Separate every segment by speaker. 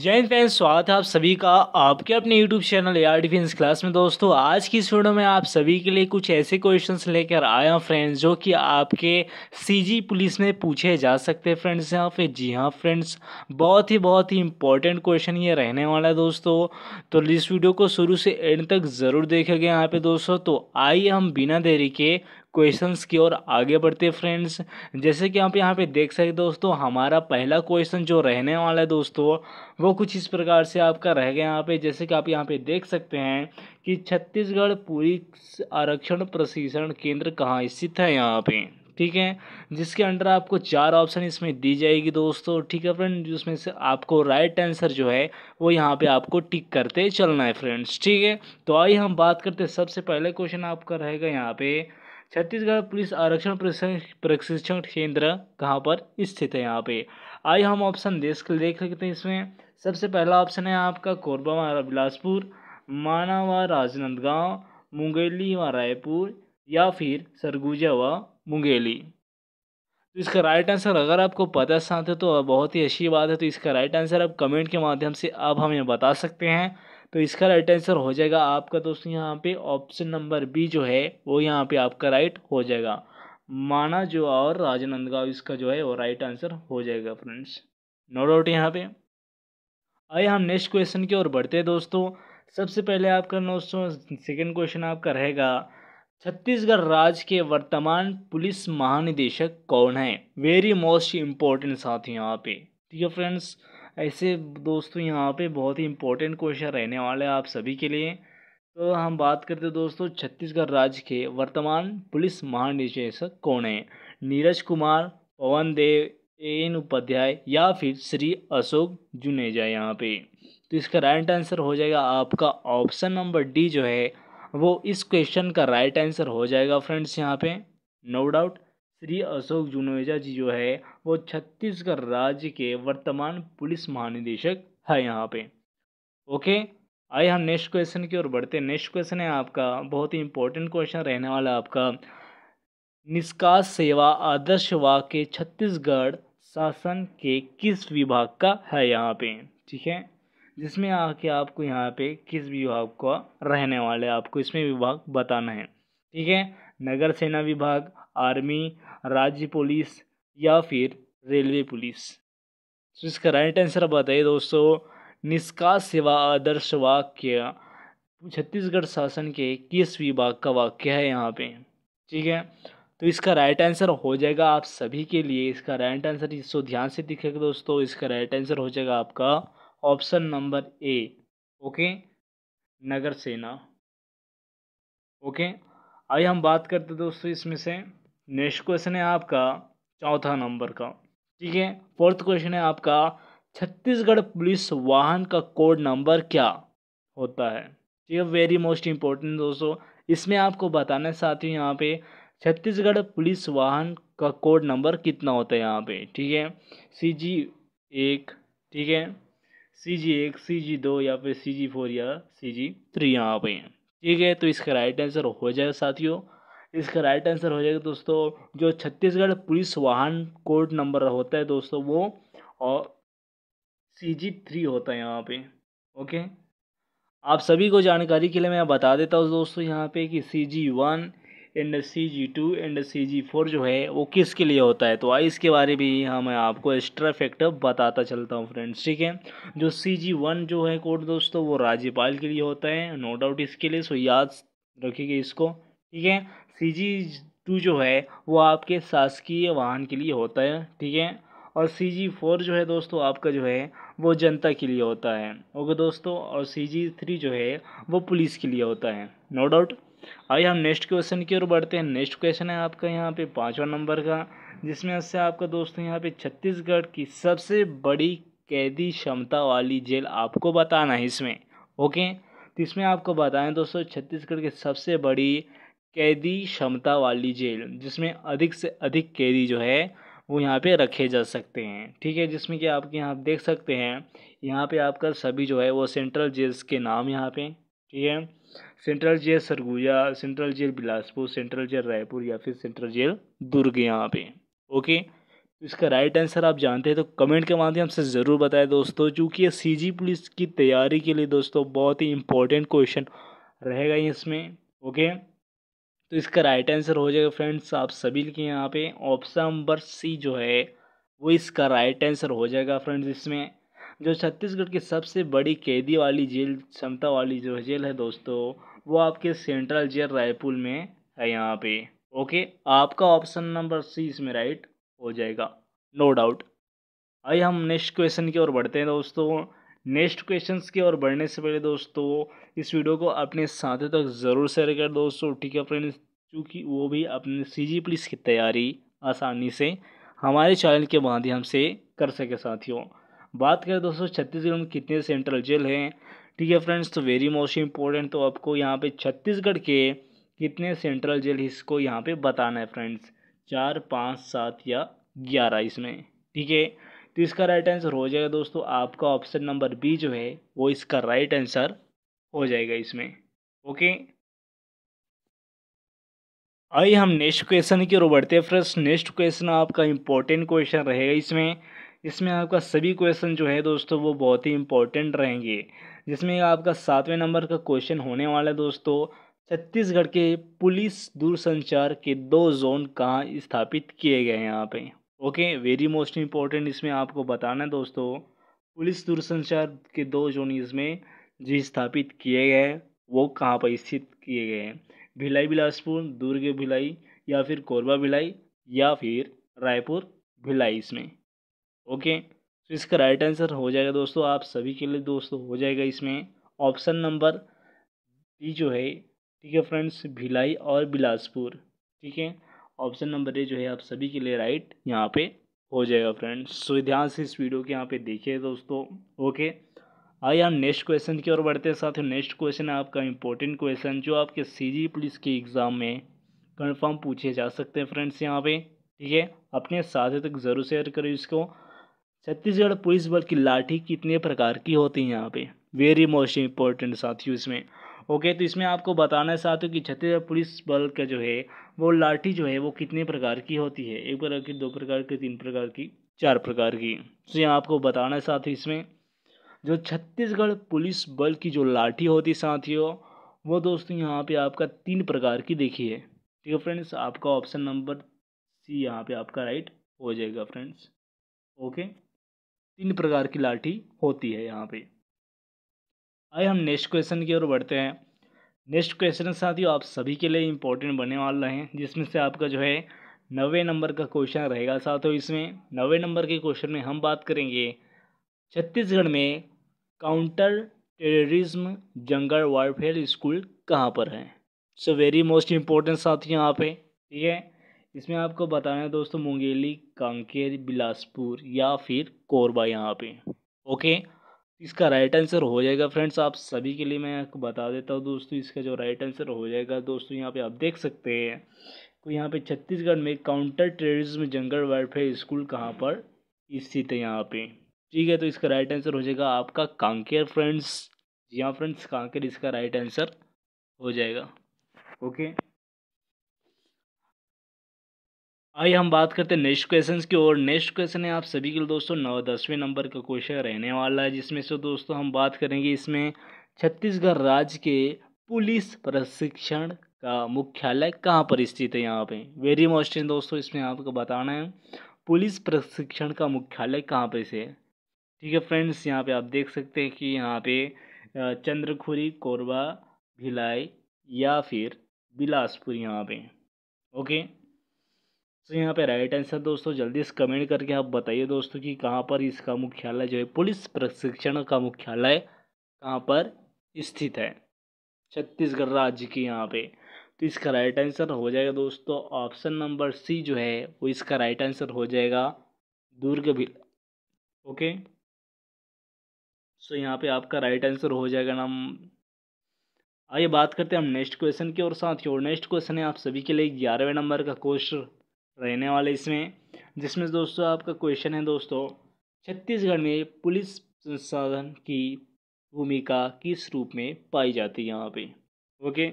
Speaker 1: जय फ्रेंड्स स्वागत है आप सभी का आपके अपने यूट्यूब चैनल यार डिफेंस क्लास में दोस्तों आज की इस वीडियो में आप सभी के लिए कुछ ऐसे क्वेश्चंस लेकर आया हूँ फ्रेंड्स जो कि आपके सीजी पुलिस में पूछे जा सकते हैं फ्रेंड्स यहाँ पे जी हाँ फ्रेंड्स बहुत ही बहुत ही इंपॉर्टेंट क्वेश्चन ये रहने वाला है दोस्तों तो इस वीडियो को शुरू से एंड तक ज़रूर देखेंगे यहाँ पर दोस्तों तो आइए हम बिना देरी के क्वेश्चंस की ओर आगे बढ़ते फ्रेंड्स जैसे कि आप यहाँ पे देख सकते दोस्तों हमारा पहला क्वेश्चन जो रहने वाला है दोस्तों वो कुछ इस प्रकार से आपका रहेगा यहाँ पे जैसे कि आप यहाँ पे देख सकते हैं कि छत्तीसगढ़ पूरी आरक्षण प्रशिक्षण केंद्र कहाँ स्थित है यहाँ पे ठीक है जिसके अंडर आपको चार ऑप्शन इसमें दी जाएगी दोस्तों ठीक है फ्रेंड जिसमें से आपको राइट आंसर जो है वो यहाँ पे आपको टिक करते चलना है फ्रेंड्स ठीक है तो आइए हम बात करते सबसे पहले क्वेश्चन आपका रहेगा यहाँ पे छत्तीसगढ़ पुलिस आरक्षण प्रशिक्षण केंद्र कहाँ पर स्थित है यहाँ पे आइए हम ऑप्शन देश के देख सकते हैं इसमें सबसे पहला ऑप्शन है आपका कोरबा हमारा बिलासपुर माना व राजनंदगांव मुंगेली व रायपुर या फिर सरगुजा व मुंगेली तो इसका राइट आंसर अगर आपको पता साथ है तो बहुत ही अच्छी बात है तो इसका राइट आंसर आप कमेंट के माध्यम से आप हमें बता सकते हैं तो इसका राइट आंसर हो जाएगा आपका दोस्तों यहाँ पे ऑप्शन नंबर बी जो है वो यहाँ पे आपका राइट हो जाएगा माना जो और राजनंदगांव इसका जो है वो राइट आंसर हो जाएगा फ्रेंड्स नो डाउट यहाँ पे आइए हम नेक्स्ट क्वेश्चन की ओर बढ़ते हैं दोस्तों सबसे पहले आपका दोस्तों सेकेंड क्वेश्चन आपका रहेगा छत्तीसगढ़ राज्य के वर्तमान पुलिस महानिदेशक कौन है वेरी मोस्ट इम्पोर्टेंट साथ यहाँ पे ठीक है फ्रेंड्स ऐसे दोस्तों यहाँ पे बहुत ही इम्पोर्टेंट क्वेश्चन रहने वाले हैं आप सभी के लिए तो हम बात करते हैं दोस्तों छत्तीसगढ़ राज्य के वर्तमान पुलिस महानिदेशक कौन है नीरज कुमार पवन देव एन उपाध्याय या फिर श्री अशोक जुनेजा यहाँ पे तो इसका राइट आंसर हो जाएगा आपका ऑप्शन नंबर डी जो है वो इस क्वेश्चन का राइट आंसर हो जाएगा फ्रेंड्स यहाँ पे नो डाउट श्री अशोक जुनेजा जी जो है वो छत्तीसगढ़ राज्य के वर्तमान पुलिस महानिदेशक है यहाँ पे ओके आइए हम नेक्स्ट क्वेश्चन की ओर बढ़ते हैं नेक्स्ट क्वेश्चन है आपका बहुत ही इंपॉर्टेंट क्वेश्चन रहने वाला आपका निष्कास सेवा आदर्श वाक्य छत्तीसगढ़ शासन के किस विभाग का है यहाँ पे ठीक है जिसमें आके आपको यहाँ पे किस विभाग का रहने वाले आपको इसमें विभाग बताना है ठीक है नगर सेना विभाग आर्मी राज्य पुलिस या फिर रेलवे पुलिस तो इसका राइट आंसर बताइए दोस्तों निष्का सेवा आदर्श वाक्य छत्तीसगढ़ शासन के किस विभाग का वाक्य है यहाँ पे ठीक है तो इसका राइट आंसर हो जाएगा आप सभी के लिए इसका राइट आंसर इसको तो ध्यान से दिखेगा दोस्तों इसका राइट आंसर हो जाएगा आपका ऑप्शन नंबर ए ओके नगर सेना ओके आइए हम बात करते दोस्तों इसमें से नेक्स्ट क्वेश्चन है आपका चौथा नंबर का ठीक है फोर्थ क्वेश्चन है आपका छत्तीसगढ़ पुलिस वाहन का कोड नंबर क्या होता है ठीक है वेरी मोस्ट इम्पोर्टेंट दोस्तों इसमें आपको बताना साथ ही यहाँ पे छत्तीसगढ़ पुलिस वाहन का कोड नंबर कितना होता है यहाँ पे ठीक है सी जी एक ठीक है सी जी एक सी जी दो या फिर सी जी फोर या सी जी थ्री यहाँ पे ठीक है तो इसका राइट आंसर हो जाएगा साथियों इसका राइट आंसर हो जाएगा दोस्तों जो छत्तीसगढ़ पुलिस वाहन कोड नंबर होता है दोस्तों वो और सी जी थ्री होता है यहाँ पे ओके आप सभी को जानकारी के लिए मैं बता देता हूँ दोस्तों यहाँ पे कि C G one and C G two and C G four जो है वो किसके लिए होता है तो आई इसके बारे में ही मैं आपको एक्स्ट्रा फैक्ट बताता चलता हूँ फ्रेंड्स ठीक है जो सी जी वन जो है कोड दोस्तों वो राज्यपाल के लिए होता है नो डाउट इसके लिए सो याद रखिएगा इसको ठीक है सी जी टू जो है वो आपके शासकीय वाहन के लिए होता है ठीक है और सी जी फोर जो है दोस्तों आपका जो है वो जनता के लिए होता है ओके दोस्तों और सी जी थ्री जो है वो पुलिस के लिए होता है नो डाउट आइए हम नेक्स्ट क्वेश्चन की ओर बढ़ते हैं नेक्स्ट क्वेश्चन है आपका यहाँ पे पाँचवा नंबर का जिसमें से आपका दोस्तों यहाँ पे छत्तीसगढ़ की सबसे बड़ी कैदी क्षमता वाली जेल आपको बताना है इसमें ओके तो इसमें आपको बताएं दोस्तों छत्तीसगढ़ की सबसे बड़ी कैदी क्षमता वाली जेल जिसमें अधिक से अधिक कैदी जो है वो यहाँ पे रखे जा सकते हैं ठीक है जिसमें कि आपके यहाँ देख सकते हैं यहाँ पे आपका सभी जो है वो सेंट्रल जेल्स के नाम यहाँ पे ठीक है central jail Surguja central jail Bilaspur central jail Raipur या फिर सेंट्रल जेल दुर्ग यहाँ पे ओके तो इसका राइट आंसर आप जानते हैं तो कमेंट के माध्यम से ज़रूर बताएं दोस्तों चूँकि ये सी पुलिस की तैयारी के लिए दोस्तों बहुत ही इंपॉर्टेंट क्वेश्चन रहेगा इसमें ओके तो इसका राइट आंसर हो जाएगा फ्रेंड्स आप सभी के यहाँ पे ऑप्शन नंबर सी जो है वो इसका राइट आंसर हो जाएगा फ्रेंड्स इसमें जो छत्तीसगढ़ की सबसे बड़ी कैदी वाली जेल क्षमता वाली जो जेल है दोस्तों वो आपके सेंट्रल जेल रायपुर में है यहाँ पे ओके आपका ऑप्शन नंबर सी इसमें राइट हो जाएगा नो डाउट आइए हम नेक्स्ट क्वेश्चन की ओर बढ़ते हैं दोस्तों नेक्स्ट क्वेश्चंस की ओर बढ़ने से पहले दोस्तों इस वीडियो को अपने साथियों तक ज़रूर शेयर कर दोस्तों ठीक है फ्रेंड्स क्योंकि वो भी अपने सी जी पुलिस की तैयारी आसानी से हमारे चैनल के माध्यम से कर सके साथियों बात करें दोस्तों छत्तीसगढ़ में कितने सेंट्रल जेल हैं ठीक है फ्रेंड्स तो वेरी मोस्ट इम्पोर्टेंट तो आपको यहाँ पे छत्तीसगढ़ के कितने सेंट्रल जेल इसको यहाँ पे बताना है फ्रेंड्स चार पाँच सात या ग्यारह इसमें ठीक है तो इसका राइट आंसर हो जाएगा दोस्तों आपका ऑप्शन नंबर बी जो है वो इसका राइट आंसर हो जाएगा इसमें ओके आई हम नेक्स्ट क्वेश्चन की ओर बढ़ते हैं फ्रेंड्स नेक्स्ट क्वेश्चन आपका इम्पोर्टेंट क्वेश्चन रहेगा इसमें इसमें आपका सभी क्वेश्चन जो है दोस्तों वो बहुत ही इम्पोर्टेंट रहेंगे जिसमें आपका सातवें नंबर का क्वेश्चन होने वाला है दोस्तों छत्तीसगढ़ के पुलिस दूरसंचार के दो जोन कहाँ स्थापित किए गए हैं यहाँ पे ओके वेरी मोस्ट इम्पॉर्टेंट इसमें आपको बताना है दोस्तों पुलिस दूरसंचार के दो जोनीज में जो स्थापित किए गए वो कहाँ पर स्थित किए गए हैं भिलाई बिलासपुर दुर्ग भिलाई या फिर कोरबा भिलाई या फिर रायपुर भिलाई इसमें ओके तो इसका राइट आंसर हो जाएगा दोस्तों आप सभी के लिए दोस्तों हो जाएगा इसमें ऑप्शन नंबर डी जो है ठीक है फ्रेंड्स भिलाई और बिलासपुर ठीक है ऑप्शन नंबर ए जो है आप सभी के लिए राइट यहाँ पे हो जाएगा फ्रेंड्स सो ध्यान से इस वीडियो के यहाँ पे देखिए दोस्तों ओके आइए हम नेक्स्ट क्वेश्चन की ओर बढ़ते हैं साथ ही नेक्स्ट क्वेश्चन है आपका इंपॉर्टेंट क्वेश्चन जो आपके सीजी पुलिस के एग्ज़ाम में कन्फर्म पूछे जा सकते हैं फ्रेंड्स यहाँ पे ठीक है अपने साथ तक ज़रूर शेयर करें इसको छत्तीसगढ़ पुलिस बल की लाठी कितने प्रकार की होती है यहाँ पे वेरी मोस्ट इंपॉर्टेंट साथियों इसमें ओके तो इसमें आपको बताना चाहते हो कि छत्तीसगढ़ पुलिस बल का जो है वो लाठी जो है वो कितने प्रकार की होती है एक प्रकार की दो प्रकार की तीन प्रकार की चार प्रकार की तो यहाँ आपको बताना साथ इसमें जो छत्तीसगढ़ पुलिस बल की जो लाठी होती साथियों वो दोस्तों यहाँ पे आपका तीन प्रकार की देखी है ठीक है फ्रेंड्स आपका ऑप्शन नंबर सी यहाँ पे आपका राइट हो जाएगा फ्रेंड्स ओके तीन प्रकार की लाठी होती है यहाँ पे आइए हम नेक्स्ट क्वेश्चन की ओर बढ़ते हैं नेक्स्ट क्वेश्चन साथियों आप सभी के लिए इम्पोर्टेंट बनने वाला है जिसमें से आपका जो है नवे नंबर का क्वेश्चन रहेगा साथियों इसमें नवे नंबर के क्वेश्चन में हम बात करेंगे छत्तीसगढ़ में counter terrorism jungle warfare school कहाँ पर है सो वेरी मोस्ट इम्पोर्टेंट साथी यहाँ पे ठीक है इसमें आपको बताना है दोस्तों मुंगेली कांकेर बिलासपुर या फिर कोरबा यहाँ पे ओके इसका राइट आंसर हो जाएगा फ्रेंड्स आप सभी के लिए मैं आपको बता देता हूँ दोस्तों इसका जो राइट आंसर हो जाएगा दोस्तों यहाँ पे आप देख सकते हैं तो यहाँ पे छत्तीसगढ़ में counter terrorism jungle welfare school कहाँ पर स्थित है यहाँ पे ठीक है तो इसका राइट आंसर हो जाएगा आपका कांकेर फ्रेंड्स जी हाँ फ्रेंड्स कांकेर इसका राइट आंसर हो जाएगा ओके आइए हम बात करते हैं नेक्स्ट क्वेश्चन की और नेक्स्ट क्वेश्चन है आप सभी के लिए दोस्तों नौ दसवें नंबर का क्वेश्चन रहने वाला है जिसमें से दोस्तों हम बात करेंगे इसमें छत्तीसगढ़ राज्य के पुलिस प्रशिक्षण का मुख्यालय कहाँ पर स्थित है यहाँ पे वेरी मोस्ट दोस्तों इसमें आपको बताना है पुलिस प्रशिक्षण का मुख्यालय कहाँ पर से ठीक है फ्रेंड्स यहाँ पे आप देख सकते हैं कि यहाँ पे चंद्रखुरी कोरबा भिलाई या फिर बिलासपुर यहाँ पे ओके तो यहाँ पे राइट आंसर दोस्तों जल्दी से कमेंट करके आप बताइए दोस्तों कि कहाँ पर इसका मुख्यालय जो है पुलिस प्रशिक्षण का मुख्यालय कहाँ पर स्थित है छत्तीसगढ़ राज्य के यहाँ पे तो इसका राइट आंसर हो जाएगा दोस्तों ऑप्शन नंबर सी जो है वो इसका राइट आंसर हो जाएगा दुर्ग भी ओके सो यहाँ पे आपका राइट आंसर हो जाएगा नाम आइए बात करते हैं हम नेक्स्ट क्वेश्चन की और साथ ही और नेक्स्ट क्वेश्चन है आप सभी के लिए ग्यारहवें नंबर का क्वेश्चन रहने वाले इसमें जिसमें दोस्तों आपका क्वेश्चन है दोस्तों छत्तीसगढ़ में पुलिस संसाधन की भूमिका किस रूप में पाई जाती है यहाँ पे ओके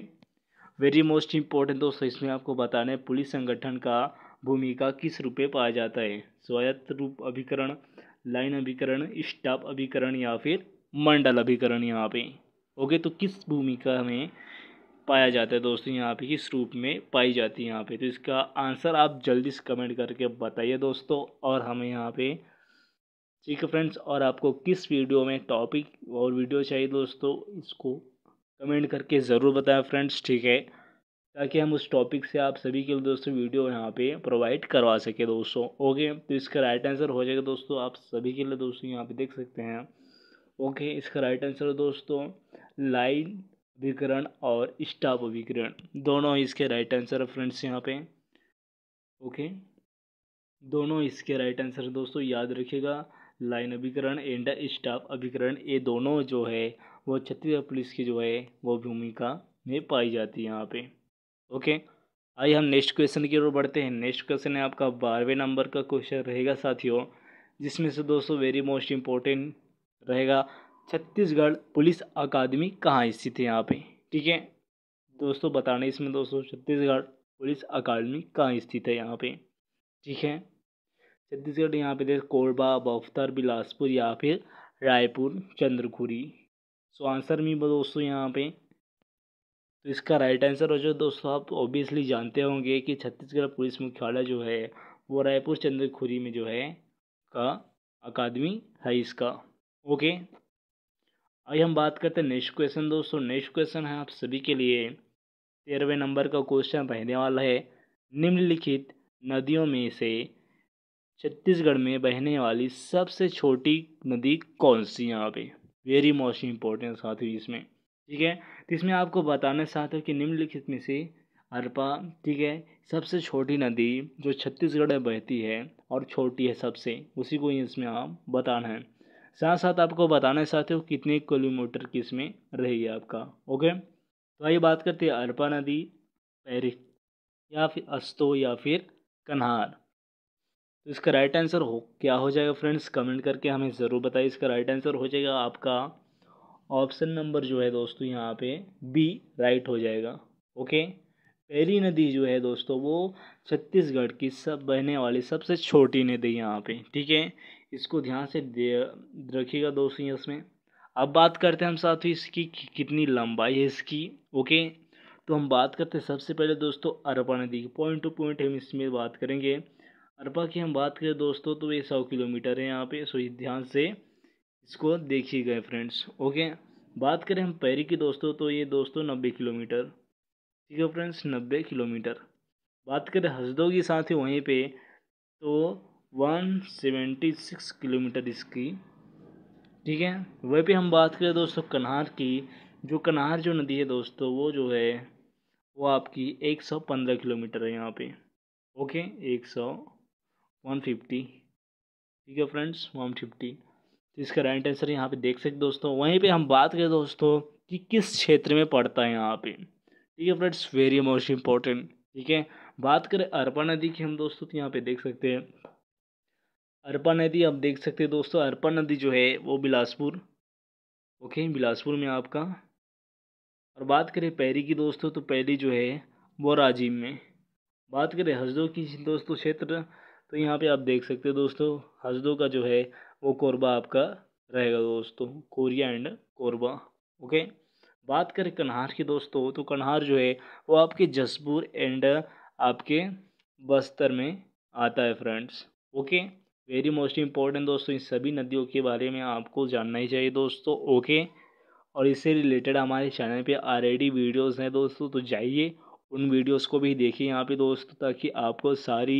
Speaker 1: वेरी मोस्ट इम्पोर्टेंट दोस्तों इसमें आपको बताना है पुलिस संगठन का भूमिका किस रूप में पाया जाता है स्वायत्त रूप अभिकरण लाइन अभिकरण स्टाफ अभिकरण या फिर मंडल अभिकरण यहाँ पे ओके तो किस भूमिका में पाया जाता है दोस्तों यहाँ पे किस रूप में पाई जाती है यहाँ पे तो इसका आंसर आप जल्दी से कमेंट करके बताइए दोस्तों और हमें यहाँ पे ठीक है फ्रेंड्स और आपको किस वीडियो में टॉपिक और वीडियो चाहिए दोस्तों इसको कमेंट करके ज़रूर बताएं फ्रेंड्स ठीक है ताकि हम उस टॉपिक से आप सभी के लिए दोस्तों वीडियो यहाँ पे प्रोवाइड करवा सके दोस्तों ओके तो इसका राइट आंसर हो जाएगा दोस्तों आप सभी के लिए दोस्तों यहाँ पे देख सकते हैं ओके इसका राइट आंसर दोस्तों लाइन विकरण और स्टाप विकरण दोनों इसके राइट आंसर है फ्रेंड्स यहाँ पे ओके दोनों इसके राइट आंसर दोस्तों याद रखिएगा लाइन अभिकरण एंड स्टाफ अभिकरण ये दोनों जो है वो छत्तीसगढ़ पुलिस की जो है वो भूमिका में पाई जाती है यहाँ पे ओके आइए हम नेक्स्ट क्वेश्चन की ओर बढ़ते हैं नेक्स्ट क्वेश्चन है आपका बारहवें नंबर का क्वेश्चन रहेगा साथियों जिसमें से दोस्तों वेरी मोस्ट इम्पोर्टेंट रहेगा छत्तीसगढ़ पुलिस अकादमी कहाँ स्थित है यहाँ पे ठीक है दोस्तों बताना इसमें दोस्तों छत्तीसगढ़ पुलिस अकादमी कहाँ स्थित है यहाँ पे ठीक है छत्तीसगढ़ यहाँ पे देख कोरबा बफ्तर बिलासपुर या फिर रायपुर चंद्रखुरी सो आंसर में दोस्तों यहाँ पे तो इसका राइट आंसर हो जो दोस्तों आप ऑब्वियसली जानते होंगे कि छत्तीसगढ़ पुलिस मुख्यालय जो है वो रायपुर चंद्रखुरी में जो है का अकादमी है इसका ओके आइए हम बात करते हैं नेक्स्ट क्वेश्चन दोस्तों नेक्स्ट क्वेश्चन है आप सभी के लिए तेरहवें नंबर का क्वेश्चन रहने वाला है निम्नलिखित नदियों में से छत्तीसगढ़ में बहने वाली सबसे छोटी नदी कौन सी यहाँ पे वेरी मोस्ट इम्पोर्टेंट ही इसमें ठीक है तो इसमें आपको बताना हैं कि निम्नलिखित में से अरपा ठीक है सबसे छोटी नदी जो छत्तीसगढ़ में बहती है और छोटी है सबसे उसी को इसमें आप बताना है साथ साथ आपको बताना चाहते हो कितने किलोमीटर किस में रहेगी आपका ओके तो आइए बात करते हैं अरपा नदी पैरिस या फिर अस्तो या फिर कन्हार तो इसका राइट आंसर हो क्या हो जाएगा फ्रेंड्स कमेंट करके हमें ज़रूर बताइए इसका राइट आंसर हो जाएगा आपका ऑप्शन नंबर जो है दोस्तों यहाँ पे बी राइट हो जाएगा ओके पहली नदी जो है दोस्तों वो छत्तीसगढ़ की सब बहने वाली सबसे छोटी नदी यहाँ पे ठीक है इसको ध्यान से रखिएगा दोस्तों ये इसमें अब बात करते हैं हम साथ ही इसकी कितनी लंबाई है इसकी ओके तो हम बात करते हैं सबसे पहले दोस्तों अरबा नदी की पॉइंट टू पॉइंट हम इसमें बात करेंगे अरबा की हम बात करें दोस्तों तो ये सौ किलोमीटर है यहाँ पे सो ध्यान से इसको देखिए गए फ्रेंड्स ओके बात करें हम पैरी की दोस्तों तो ये दोस्तों नब्बे किलोमीटर ठीक है फ्रेंड्स नब्बे किलोमीटर बात करें हजदों की साथ ही वहीं पर तो 176 किलोमीटर इसकी ठीक है वहीं पे हम बात करें दोस्तों कन्हार की जो कन्हार जो नदी है दोस्तों वो जो है वो आपकी 115 किलोमीटर है यहाँ पे ओके 100 150 ठीक है फ्रेंड्स 150 तो इसका राइट आंसर यहाँ पे देख सकते दोस्तों वहीं पे हम बात करें दोस्तों कि किस क्षेत्र में पड़ता है यहाँ पे ठीक है फ्रेंड्स वेरी मोस्ट इम्पोर्टेंट ठीक है बात करें अरपा नदी की हम दोस्तों तो यहाँ पे देख सकते हैं अरपा नदी आप देख सकते हैं दोस्तों अरपा नदी जो है वो बिलासपुर ओके बिलासपुर में आपका और बात करें पैरी की दोस्तों तो पैरी जो है वो राजीव में बात करें हजदों की दोस्तों क्षेत्र तो यहाँ पे आप देख सकते हैं दोस्तों हजदों का जो है वो कोरबा आपका रहेगा दोस्तों कोरिया एंड कोरबा ओके बात करें कन्हार की दोस्तों तो कन्हार जो है वो आपके जसपुर एंड आपके बस्तर में आता है friends okay very most important दोस्तों इन सभी नदियों के बारे में आपको जानना ही चाहिए दोस्तों ओके और इससे रिलेटेड हमारे चैनल पे ऑलरेडी वीडियोस हैं दोस्तों तो जाइए उन वीडियोस को भी देखिए यहाँ पे दोस्तों ताकि आपको सारी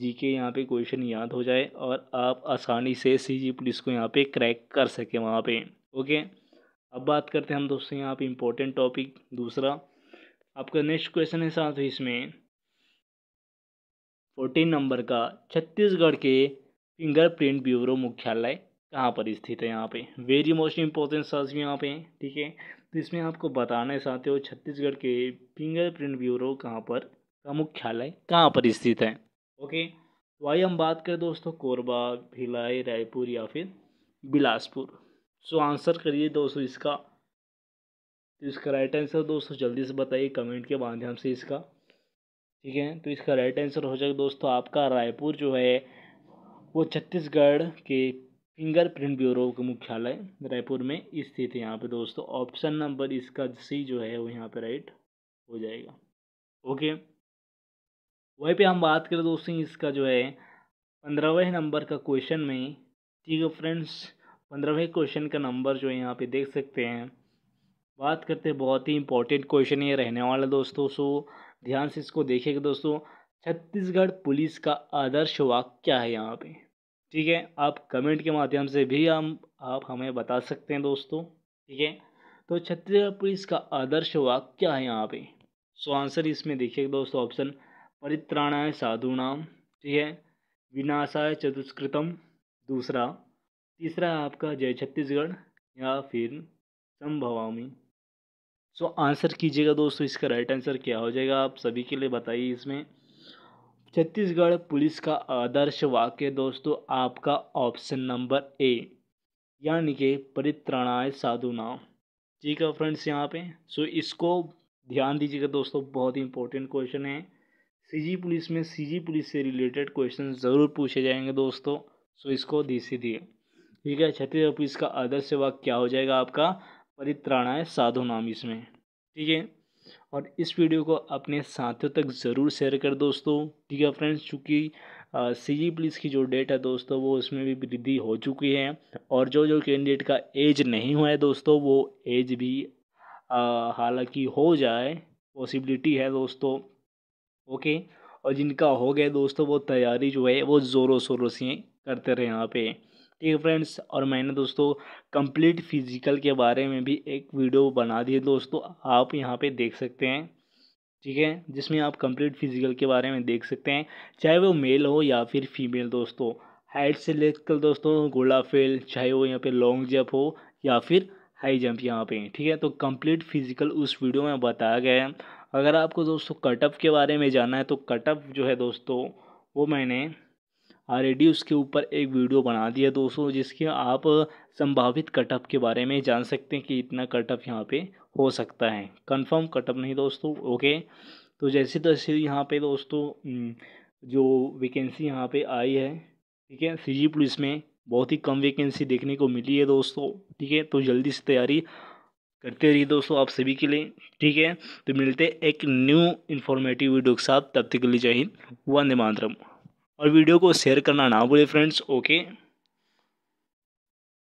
Speaker 1: जी के यहाँ पर क्वेश्चन याद हो जाए और आप आसानी से सी जी पुलिस को यहाँ पर क्रैक कर सकें वहाँ पर ओके अब बात करते हैं हम दोस्तों यहाँ पर इम्पोर्टेंट टॉपिक दूसरा आपका नेक्स्ट क्वेश्चन है साथ ही इसमें फोर्टीन नंबर का छत्तीसगढ़ के फिंगरप्रिंट ब्यूरो मुख्यालय कहाँ पर स्थित है यहाँ पे वेरी मोस्ट इंपॉर्टेंट सर्च भी यहाँ पे हैं ठीक है तो इसमें आपको बताना चाहते हो छत्तीसगढ़ के फिंगरप्रिंट ब्यूरो कहाँ पर का मुख्यालय कहाँ पर स्थित है ओके तो आइए हम बात करें दोस्तों कोरबा भिलाई रायपुर या फिर बिलासपुर सो आंसर करिए दोस्तों इसका तो इसका राइट आंसर दोस्तों जल्दी से बताइए कमेंट के माध्यम से इसका ठीक है तो इसका राइट आंसर हो जाएगा दोस्तों आपका रायपुर जो है वो छत्तीसगढ़ के फिंगरप्रिंट ब्यूरो के मुख्यालय रायपुर में स्थित है यहाँ पे दोस्तों ऑप्शन नंबर इसका सी जो है वो यहाँ पे राइट हो जाएगा ओके वहीं पे हम बात करें दोस्तों इसका जो है पंद्रहवें नंबर का क्वेश्चन में ठीक है फ्रेंड्स पंद्रहवें क्वेश्चन का नंबर जो है यहाँ पे देख सकते हैं बात करते हैं बहुत ही इंपॉर्टेंट क्वेश्चन ये रहने वाला दोस्तों सो ध्यान से इसको देखेगा दोस्तों छत्तीसगढ़ पुलिस का आदर्श वाक्य क्या है यहाँ पे ठीक है आप कमेंट के माध्यम से भी हम आप हमें बता सकते हैं दोस्तों ठीक है तो छत्तीसगढ़ पुलिस का आदर्श वाक क्या है यहाँ पे सो आंसर इसमें देखिए दोस्तों ऑप्शन परित्राणाय साधु नाम ठीक है विनाशाय चतुष्कृतम दूसरा तीसरा आपका जय छत्तीसगढ़ या फिर संभवामी सो आंसर कीजिएगा दोस्तों इसका राइट आंसर क्या हो जाएगा आप सभी के लिए बताइए इसमें छत्तीसगढ़ पुलिस का आदर्श वाक्य दोस्तों आपका ऑप्शन नंबर ए यानी कि परित्रणाय साधु नाम ठीक है फ्रेंड्स यहाँ पे सो इसको ध्यान दीजिएगा दोस्तों बहुत ही इंपॉर्टेंट क्वेश्चन है सीजी पुलिस में सीजी पुलिस से रिलेटेड क्वेश्चन ज़रूर पूछे जाएंगे दोस्तों सो इसको सी दिए ठीक है छत्तीसगढ़ पुलिस का आदर्श वाक्य क्या हो जाएगा आपका परित्राणाय साधु नाम इसमें ठीक है और इस वीडियो को अपने साथियों तक ज़रूर शेयर कर दोस्तों ठीक है फ्रेंड्स चूँकि सी जी पुलिस की जो डेट है दोस्तों वो उसमें भी वृद्धि हो चुकी है और जो जो कैंडिडेट का एज नहीं हुआ है दोस्तों वो एज भी हालांकि हो जाए पॉसिबिलिटी है दोस्तों ओके और जिनका हो गया दोस्तों वो तैयारी जो है वो ज़ोरों शोरों से करते रहे यहाँ पे ठीक है फ्रेंड्स और मैंने दोस्तों कंप्लीट फिजिकल के बारे में भी एक वीडियो बना दी है दोस्तों आप यहाँ पे देख सकते हैं ठीक है जिसमें आप कंप्लीट फिजिकल के बारे में देख सकते हैं चाहे वो मेल हो या फिर फीमेल दोस्तों हाइट से लेकर दोस्तों गोला फेल चाहे वो यहाँ पे लॉन्ग जंप हो या फिर हाई जंप यहाँ पे ठीक है तो कंप्लीट फिजिकल उस वीडियो में बताया गया है अगर आपको दोस्तों कटअप के बारे में जानना है तो कटअप जो है दोस्तों वो मैंने ऑलरेडी उसके ऊपर एक वीडियो बना दिया दोस्तों जिसके आप संभावित कटअप के बारे में जान सकते हैं कि इतना कटअप यहाँ पे हो सकता है कंफर्म कटअप नहीं दोस्तों ओके तो जैसे तैसे यहाँ पे दोस्तों जो वैकेंसी यहाँ पे आई है ठीक है सी पुलिस में बहुत ही कम वैकेंसी देखने को मिली है दोस्तों ठीक है तो जल्दी से तैयारी करते रहिए दोस्तों आप सभी के लिए ठीक है तो मिलते एक न्यू इन्फॉर्मेटिव वीडियो के साथ तब तक के लिए जय हिंद वंदे मातरम और वीडियो को शेयर करना ना भूलें फ्रेंड्स ओके